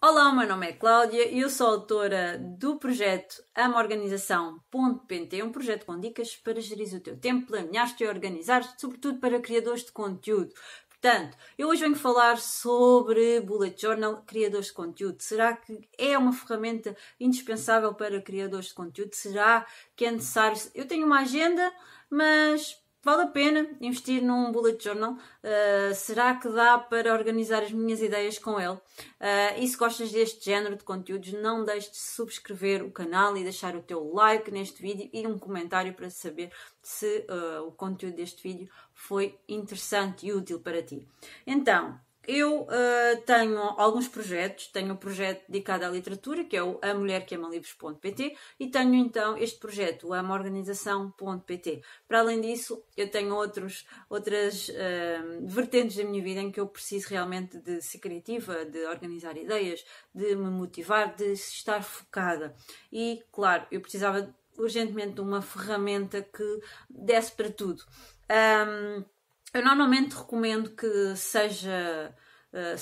Olá, o meu nome é Cláudia e eu sou autora do projeto amorganização.pt, um projeto com dicas para gerir o teu tempo, planear-te e organizar-te, sobretudo para criadores de conteúdo. Portanto, eu hoje venho falar sobre Bullet Journal, criadores de conteúdo. Será que é uma ferramenta indispensável para criadores de conteúdo? Será que é necessário? Eu tenho uma agenda, mas Vale a pena investir num bullet journal? Uh, será que dá para organizar as minhas ideias com ele? Uh, e se gostas deste género de conteúdos, não deixes de subscrever o canal e deixar o teu like neste vídeo e um comentário para saber se uh, o conteúdo deste vídeo foi interessante e útil para ti. Então, eu uh, tenho alguns projetos, tenho um projeto dedicado à literatura, que é o A Mulher que Ama Livros.pt, e tenho então este projeto, o amorganização.pt. Para além disso, eu tenho outros, outras uh, vertentes da minha vida em que eu preciso realmente de ser criativa, de organizar ideias, de me motivar, de estar focada. E, claro, eu precisava urgentemente de uma ferramenta que desse para tudo. Um, eu normalmente recomendo que seja eh,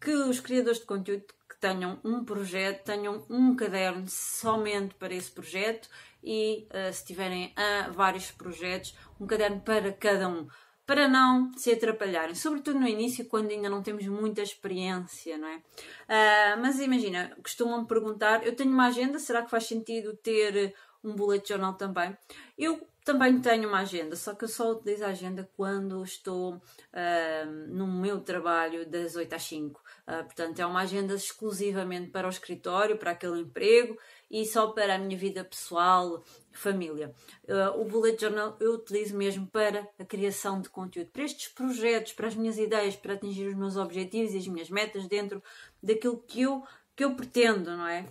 que os criadores de conteúdo que tenham um projeto, tenham um caderno somente para esse projeto e eh, se tiverem ah, vários projetos, um caderno para cada um para não se atrapalharem, sobretudo no início, quando ainda não temos muita experiência, não é? Uh, mas imagina, costumam-me perguntar: eu tenho uma agenda, será que faz sentido ter um bullet journal também. Eu também tenho uma agenda, só que eu só utilizo a agenda quando estou uh, no meu trabalho das 8 às 5. Uh, ah, portanto, é uma agenda exclusivamente para o escritório, para aquele emprego e só para a minha vida pessoal, família. Uh, o Bullet Journal eu utilizo mesmo para a criação de conteúdo, para estes projetos, para as minhas ideias, para atingir os meus objetivos e as minhas metas dentro daquilo que eu, que eu pretendo, não é?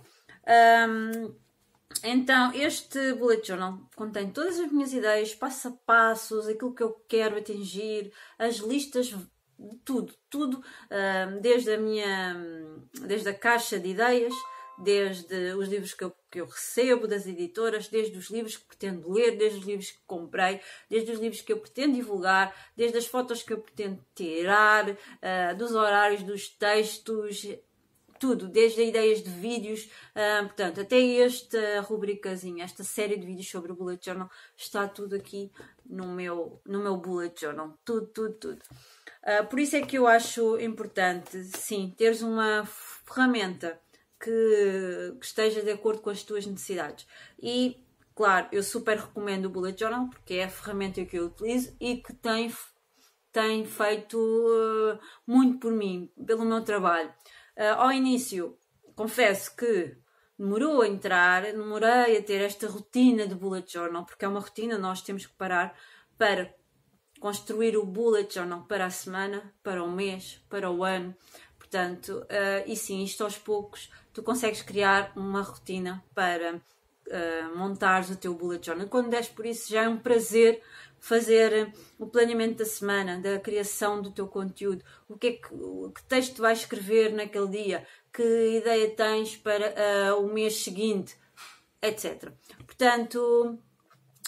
Um, então, este bullet journal contém todas as minhas ideias, passo a passos, aquilo que eu quero atingir, as listas, tudo, tudo, desde a minha, desde a caixa de ideias, desde os livros que eu, que eu recebo das editoras, desde os livros que pretendo ler, desde os livros que comprei, desde os livros que eu pretendo divulgar, desde as fotos que eu pretendo tirar, ah, dos horários dos textos, tudo, desde ideias de vídeos, uh, portanto, até esta ah, rubricazinha, esta série de vídeos sobre o bullet journal, está tudo aqui no meu, no meu bullet journal, tudo, tudo, tudo. Uh, por isso é que eu acho importante, sim, teres uma ferramenta que, que esteja de acordo com as tuas necessidades. E, claro, eu super recomendo o Bullet Journal, porque é a ferramenta que eu utilizo e que tem tem feito uh, muito por mim, pelo meu trabalho. Uh, ao início, confesso que demorou a entrar, demorei a ter esta rotina de bullet journal, porque é uma rotina, nós temos que parar para construir o bullet journal para a semana, para o mês, para o ano. Portanto, uh, e sim, isto aos poucos, tu consegues criar uma rotina para uh, montares o teu bullet journal. Quando des por isso, já é um prazer fazer eh, o planeamento da semana, da criação do teu conteúdo, o que é que, que texto vais escrever naquele dia, que ideia tens para uh, o mês seguinte, etc. Portanto,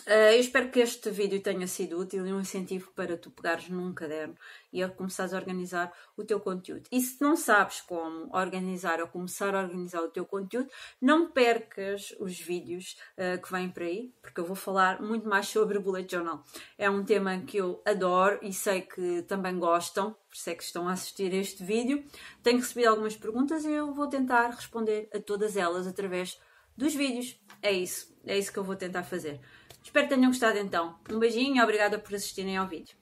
eh, eu espero que este vídeo tenha sido útil e um incentivo para tu pegares num caderno e a começares a organizar o teu conteúdo. E se não sabes como organizar ou começar a organizar o teu conteúdo, não percas os vídeos uh, que vêm por aí, porque eu vou falar muito mais sobre bullet journal. É um tema que eu adoro e sei que também gostam, por isso é que estão a assistir este vídeo. Tenho recebido algumas perguntas e eu vou tentar responder a todas elas através dos vídeos. É isso, é isso que eu vou tentar fazer. Espero que tenham gostado então. Um beijinho e obrigada por assistirem ao vídeo.